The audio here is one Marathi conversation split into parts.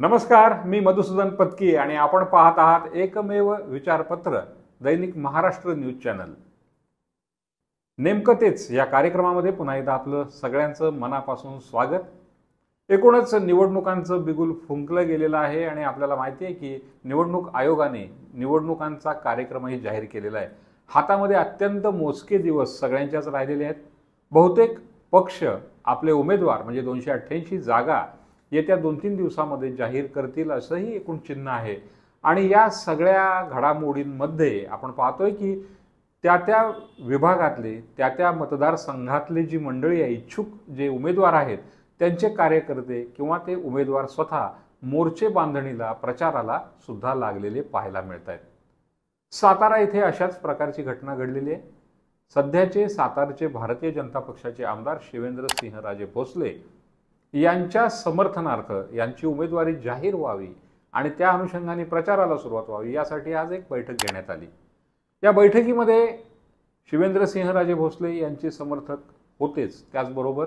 नमस्कार मी मधुसूदन पत्की आणि आपण पाहत आहात एकमेव विचारपत्र दैनिक महाराष्ट्र न्यूज चॅनल नेमकं तेच या कार्यक्रमामध्ये पुन्हा एकदा आपलं सगळ्यांचं मनापासून स्वागत एकूणच निवडणुकांचं बिगुल फुंकलं गेलेलं आहे आणि आपल्याला माहिती आहे की निवडणूक आयोगाने निवडणुकांचा कार्यक्रमही जाहीर केलेला आहे हातामध्ये अत्यंत मोजके दिवस सगळ्यांच्याच राहिलेले आहेत बहुतेक पक्ष आपले उमेदवार म्हणजे दोनशे अठ्ठ्याऐंशी जागा येत्या दोन तीन दिवसामध्ये जाहीर करतील असंही एकूण चिन्ह आहे आणि या सगळ्या घडामोडींमध्ये आपण पाहतोय की त्या त्या विभागातले त्या त्या मतदारसंघातले जी मंडळी आहे इच्छुक जे उमेदवार आहेत त्यांचे कार्यकर्ते किंवा ते उमेदवार स्वतः मोर्चे बांधणीला प्रचाराला सुद्धा लागलेले पाहायला मिळत आहेत सातारा इथे अशाच प्रकारची घटना घडलेली आहे सध्याचे सातारचे भारतीय जनता पक्षाचे आमदार शिवेंद्र सिंहराजे भोसले यांच्या समर्थनार्थ यांची उमेदवारी जाहीर व्हावी आणि त्या अनुषंगाने प्रचाराला सुरुवात व्हावी यासाठी आज एक बैठक घेण्यात आली या बैठकीमध्ये शिवेंद्रसिंहराजे भोसले यांचे समर्थक होतेच त्याचबरोबर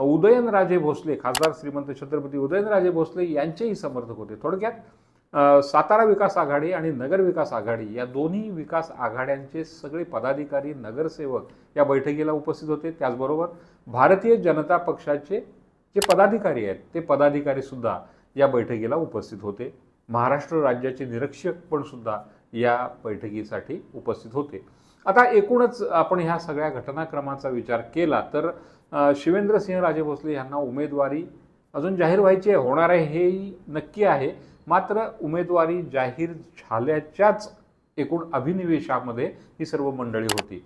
उदयनराजे भोसले खासदार श्रीमंत छत्रपती उदयनराजे भोसले यांचेही समर्थक होते थोडक्यात सातारा विकास आघाडी आणि नगर विकास आघाडी या दोन्ही विकास आघाड्यांचे सगळे पदाधिकारी नगरसेवक या बैठकीला उपस्थित होते त्याचबरोबर भारतीय जनता पक्षाचे जे पदाधिकारी आहेत ते पदाधिकारी सुद्धा या बैठकीला उपस्थित होते महाराष्ट्र राज्याचे निरीक्षक पण सुद्धा या बैठकीसाठी उपस्थित होते आता एकूणच आपण ह्या सगळ्या घटनाक्रमाचा विचार केला तर शिवेंद्रसिंह राजे भोसले यांना उमेदवारी अजून जाहीर व्हायची होणार आहे हेही नक्की आहे मात्र उमेदवारी जाहीर झाल्याच्याच एकूण अभिनिवेशामध्ये ही सर्व मंडळी होती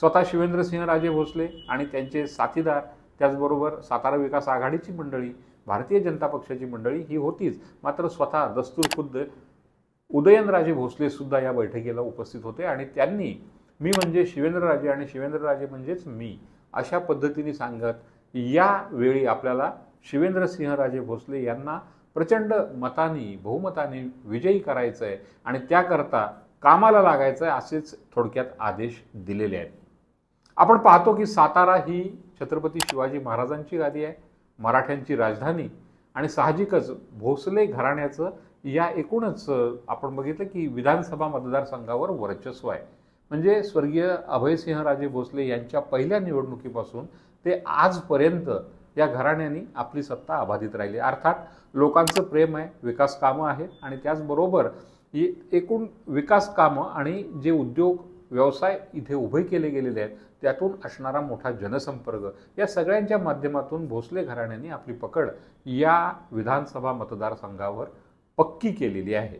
स्वतः शिवेंद्रसिंह राजे भोसले आणि त्यांचे साथीदार त्याचबरोबर सातारा विकास आघाडीची मंडळी भारतीय जनता पक्षाची मंडळी ही होतीच मात्र स्वतः दस्तूर खुद्द उदयनराजे भोसले सुद्धा या बैठकीला उपस्थित होते आणि त्यांनी मी म्हणजे शिवेंद्रराजे आणि शिवेंद्रराजे म्हणजेच मी अशा पद्धतीने सांगत यावेळी आपल्याला शिवेंद्रसिंहराजे भोसले यांना प्रचंड मतानी बहुमताने विजयी करायचं आहे आणि त्याकरता कामाला लागायचं आहे असेच थोडक्यात आदेश दिलेले आहेत आपण पाहतो की सातारा ही छत्रपती शिवाजी महाराजांची गादी आहे मराठ्यांची राजधानी आणि साहजिकच भोसले घराण्याचं या एकूणच आपण बघितलं की विधानसभा मतदारसंघावर वर्चस्व आहे म्हणजे स्वर्गीय अभयसिंहराजे भोसले यांच्या पहिल्या निवडणुकीपासून ते आजपर्यंत या घराण्यानी आपली सत्ता अबाधित राहिली अर्थात लोकांचं प्रेम आहे विकास कामं आहेत आणि त्याचबरोबर एकूण विकास कामं आणि जे उद्योग व्यवसाय इथे उभे केले गेलेले आहेत त्यातून असणारा मोठा जनसंपर्क या सगळ्यांच्या माध्यमातून भोसले घराण्याने आपली पकड या विधानसभा मतदारसंघावर पक्की केलेली आहे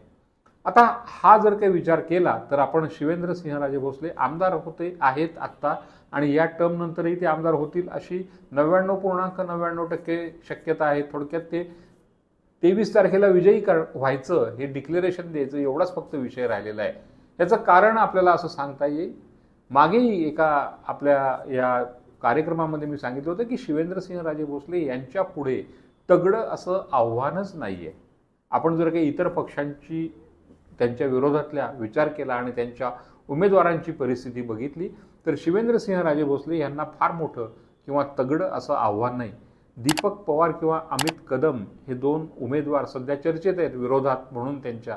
आता हा जर काही विचार केला तर आपण शिवेंद्रसिंहराजे भोसले आमदार होते आहेत आत्ता आणि या टर्मनंतरही ते आमदार होतील अशी नव्याण्णव पूर्णांक नव्याण्णव टक्के शक्यता आहे थोडक्यात ते तेवीस तारखेला विजयी कर व्हायचं हे डिक्लेरेशन द्यायचं एवढाच फक्त विषय राहिलेला आहे याचं कारण आपल्याला असं सांगता येईल मागेही एका आपल्या या कार्यक्रमामध्ये मी सांगितलं होतं की शिवेंद्रसिंह राजे भोसले यांच्या पुढे तगडं असं आव्हानच नाही आहे आपण जर काही इतर पक्षांची त्यांच्या विरोधातल्या विचार केला आणि त्यांच्या उमेदवारांची परिस्थिती बघितली तर शिवेंद्रसिंह राजे भोसले यांना फार मोठं किंवा तगडं असं आव्हान नाही दीपक पवार किंवा अमित कदम हे दोन उमेदवार सध्या चर्चेत आहेत विरोधात म्हणून त्यांच्या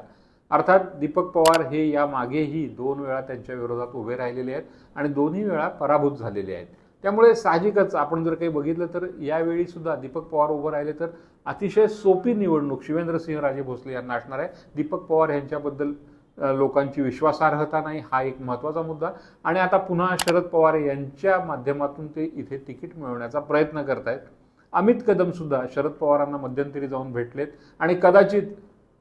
अर्थात दीपक पवार हे यामागेही दोन वेळा त्यांच्या विरोधात उभे राहिलेले आहेत आणि दोन्ही वेळा पराभूत झालेले आहेत त्यामुळे साहजिकच आपण जर काही बघितलं तर यावेळी सुद्धा दीपक पवार उभं राहिले तर अतिशय सोपी निवडणूक शिवेंद्रसिंह राजे भोसले यांना असणार आहे दीपक पवार यांच्याबद्दल लोकांची विश्वासार्हता नाही हा एक महत्त्वाचा मुद्दा आणि आता पुन्हा शरद पवार यांच्या माध्यमातून ते इथे तिकीट मिळवण्याचा प्रयत्न करत आहेत अमित कदमसुद्धा शरद पवारांना मध्यंतरी जाऊन भेटलेत आणि कदाचित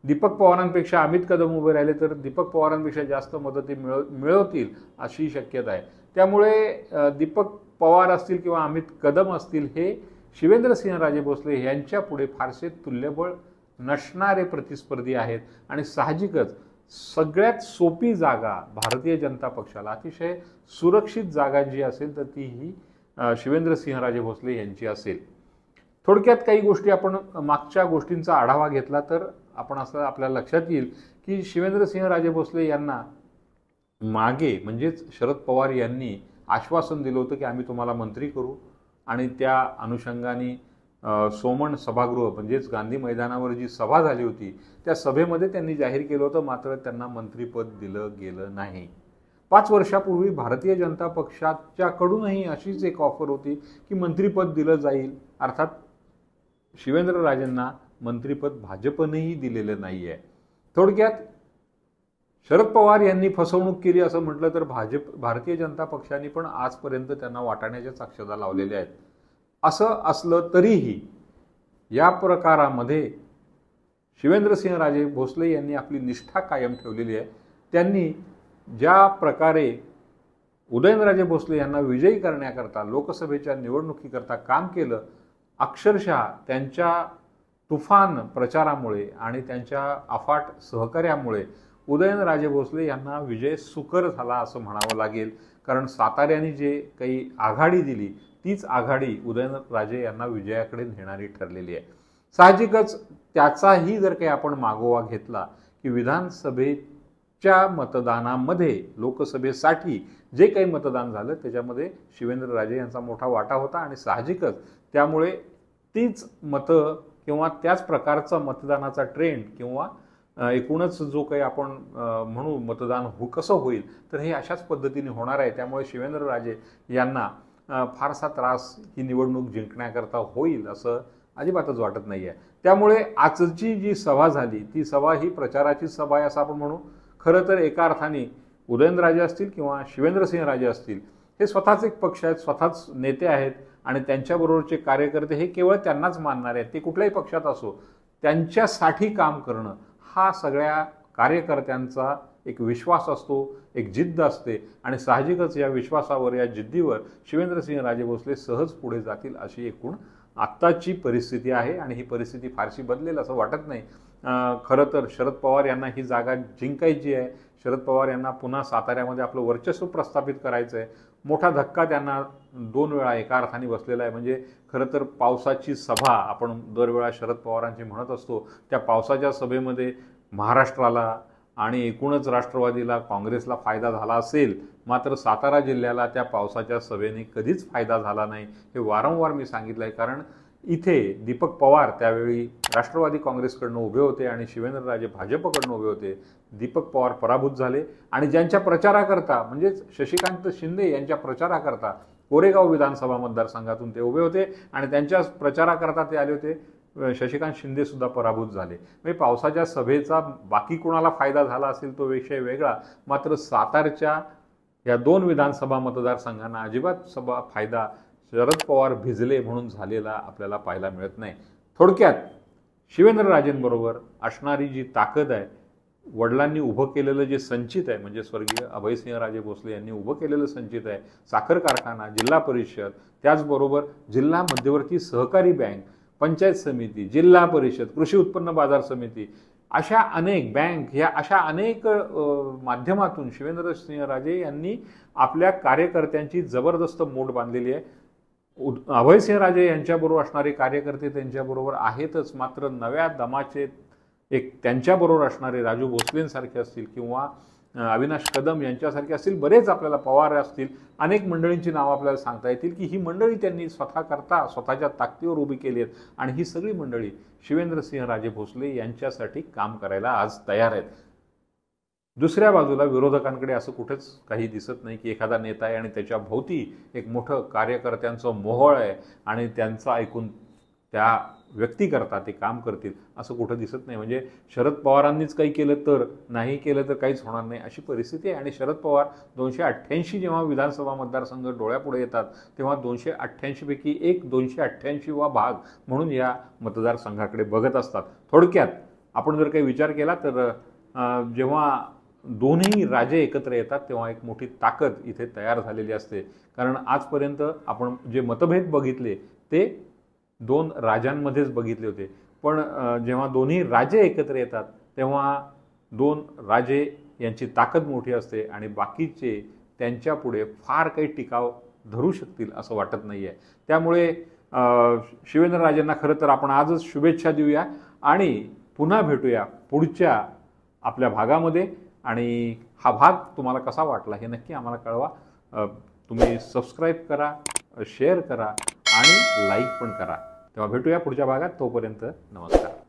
दीपक पवारांपेक्षा अमित कदम उभे राहिले तर दीपक पवारांपेक्षा जास्त मदती मिळ मिळवतील अशी शक्यता आहे त्यामुळे दीपक पवार असतील किंवा अमित कदम असतील हे राजे भोसले यांच्या पुढे फारसे तुल्यबळ नसणारे प्रतिस्पर्धी आहेत आणि साहजिकच सगळ्यात सोपी जागा भारतीय जनता पक्षाला अतिशय सुरक्षित जागा जी असेल तर ती ही शिवेंद्रसिंहराजे भोसले यांची असेल थोडक्यात काही गोष्टी आपण मागच्या गोष्टींचा आढावा घेतला तर आपण असं आपल्याला लक्षात येईल की शिवेंद्रसिंह राजे भोसले यांना मागे म्हणजेच शरद पवार यांनी आश्वासन दिलं होतं की आम्ही तुम्हाला मंत्री करू आणि त्या अनुषंगाने सोमण सभागृह म्हणजेच गांधी मैदानावर जी सभा झाली होती त्या सभेमध्ये त्यांनी जाहीर केलं होतं मात्र त्यांना मंत्रीपद दिलं गेलं नाही पाच वर्षापूर्वी भारतीय जनता पक्षाच्याकडूनही अशीच एक ऑफर होती की मंत्रीपद दिलं जाईल अर्थात शिवेंद्रराजेंना मंत्रिपद भाजपनेही दिलेलं नाही आहे थोडक्यात शरद पवार यांनी फसवणूक केली असं म्हटलं तर भाजप भारतीय जनता पक्षाने पण आजपर्यंत त्यांना वाटाण्याच्या साक्षदा लावलेल्या आहेत असं असलं तरीही या प्रकारामध्ये शिवेंद्रसिंह राजे भोसले यांनी आपली निष्ठा कायम ठेवलेली आहे त्यांनी ज्या प्रकारे उदयनराजे भोसले यांना विजयी करण्याकरता लोकसभेच्या निवडणुकीकरता काम केलं अक्षरशः त्यांच्या तुफान प्रचारामुळे आणि त्यांच्या अफाट सहकार्यामुळे उदयनराजे भोसले यांना विजय सुकर झाला असं म्हणावं लागेल कारण साताऱ्याने जे काही आघाडी दिली तीच आघाडी उदयनराजे यांना विजयाकडे नेणारी ठरलेली आहे साहजिकच त्याचाही जर काही आपण मागोवा घेतला की विधानसभेच्या मतदानामध्ये लोकसभेसाठी जे काही मतदान झालं त्याच्यामध्ये शिवेंद्रराजे यांचा मोठा वाटा होता आणि साहजिकच त्यामुळे तीच मतं किंवा त्याच प्रकारचा मतदानाचा ट्रेंड किंवा एकूणच जो काही आपण म्हणू मतदान हो कसं होईल तर हे अशाच पद्धतीने होणार आहे त्यामुळे शिवेंद्र राजे यांना फारसा त्रास ही निवडणूक जिंकण्याकरता होईल असं अजिबातच वाटत नाही आहे त्यामुळे आजची जी सभा झाली ती सभा ही प्रचाराची सभा आहे असं आपण म्हणू खरं तर एका अर्थाने उदयनराजे असतील किंवा शिवेंद्रसिंह राजे असतील हे स्वतःच एक पक्ष आहेत स्वतःच नेते आहेत आणि त्यांच्याबरोबरचे कार्यकर्ते हे केवळ त्यांनाच मानणार आहेत ते कुठल्याही पक्षात असो त्यांच्यासाठी काम करणं हा सगळ्या कार्यकर्त्यांचा एक विश्वास असतो एक जिद्द असते आणि साहजिकच या विश्वासावर या जिद्दीवर शिवेंद्रसिंह राजे भोसले सहज पुढे जातील अशी एकूण आत्ताची परिस्थिती आहे आणि ही परिस्थिती फारशी बदलेल असं वाटत नाही खरं तर शरद पवार यांना ही जागा जिंकायची आहे शरद पवार यांना पुन्हा साताऱ्यामध्ये आपलं वर्चस्व प्रस्थापित करायचं आहे मोठा धक्का त्यांना दोन वेळा एका अर्थाने बसलेला आहे म्हणजे खरं तर पावसाची सभा आपण दरवेळा शरद पवारांची म्हणत असतो त्या पावसाच्या सभेमध्ये महाराष्ट्राला आणि एकूणच राष्ट्रवादीला काँग्रेसला फायदा झाला असेल मात्र सातारा जिल्ह्याला त्या पावसाच्या सभेने कधीच फायदा झाला नाही हे वारंवार मी सांगितलं आहे कारण इथे दीपक पवार त्यावेळी राष्ट्रवादी काँग्रेसकडनं उभे होते आणि शिवेंद्रराजे भाजपकडनं उभे होते दीपक पवार पराभूत झाले आणि ज्यांच्या प्रचाराकरता म्हणजेच शशिकांत शिंदे यांच्या प्रचाराकरता कोरेगाव विधानसभा मतदारसंघातून ते उभे होते आणि त्यांच्या प्रचाराकरता ते आले होते शशिकांत शिंदेसुद्धा पराभूत झाले म्हणजे पावसाच्या सभेचा बाकी कुणाला फायदा झाला असेल तो विषय वेगळा मात्र सातारच्या या दोन विधानसभा मतदारसंघांना अजिबात सभा फायदा शरद पवार भिजले म्हणून झालेला आपल्याला पाहायला मिळत नाही थोडक्यात शिवेंद्रराजेंबरोबर असणारी जी ताकद आहे वडिलांनी उभं केलेलं जे संचित आहे म्हणजे स्वर्गीय अभयसिंहराजे भोसले यांनी उभं केलेलं संचित आहे साखर कारखाना जिल्हा परिषद त्याचबरोबर जिल्हा मध्यवर्ती सहकारी बँक पंचायत समिती जिल्हा परिषद कृषी उत्पन्न बाजार समिती अशा अनेक बँक ह्या अशा अनेक माध्यमातून शिवेंद्रसिंह राजे यांनी आपल्या कार्यकर्त्यांची जबरदस्त मोठ बांधलेली आहे अभयसिंह राजे यांच्याबरोबर असणारे कार्यकर्ते त्यांच्याबरोबर आहेतच मात्र नव्या दमाचे एक त्यांच्याबरोबर असणारे राजू भोसलेंसारखे असतील किंवा अविनाश कदम यांच्यासारखे असतील बरेच आपल्याला पवार असतील अनेक मंडळींची नावं आपल्याला सांगता येतील की ही मंडळी त्यांनी स्वतः करता स्वतःच्या ताकदीवर उभी केली आहेत आणि ही सगळी मंडळी शिवेंद्रसिंह राजे भोसले यांच्यासाठी काम करायला आज तयार आहेत दुसऱ्या बाजूला विरोधकांकडे असं कुठेच काही दिसत नाही की एखादा नेता आहे आणि त्याच्या भोवती एक मोठं कार्यकर्त्यांचं मोहळ आहे आणि त्यांचं ऐकून त्या व्यक्तीकरता ते काम करतील असं कुठं दिसत नाही म्हणजे शरद पवारांनीच काही केलं तर नाही केलं तर काहीच होणार नाही अशी परिस्थिती आहे आणि शरद पवार दोनशे अठ्ठ्याऐंशी जेव्हा विधानसभा मतदारसंघ डोळ्यापुढे येतात तेव्हा दोनशे अठ्ठ्याऐंशीपैकी एक दोनशे अठ्ठ्याऐंशी वा भाग म्हणून या मतदारसंघाकडे बघत असतात थोडक्यात आपण जर काही विचार केला तर जेव्हा दोन्ही राजे एकत्र येतात तेव्हा एक मोठी ताकद इथे तयार झालेली असते कारण आजपर्यंत आपण जे मतभेद बघितले ते दोन राजांमध्येच बघितले होते पण जेव्हा दोन्ही राजे एकत्र येतात तेव्हा दोन राजे यांची ताकद मोठी असते आणि बाकीचे त्यांच्यापुढे फार काही टिकाव धरू शकतील असं वाटत नाही आहे त्यामुळे शिवेंद्रराजांना खरं तर आपण आजच शुभेच्छा देऊया आणि पुन्हा भेटूया पुढच्या आपल्या भागामध्ये आणि हा भाग तुम्हाला कसा वाटला हे नक्की आम्हाला कळवा तुम्ही सबस्क्राईब करा शेअर करा आणि लाईक पण करा तेव्हा भेटूया पुढच्या भागात तोपर्यंत नमस्कार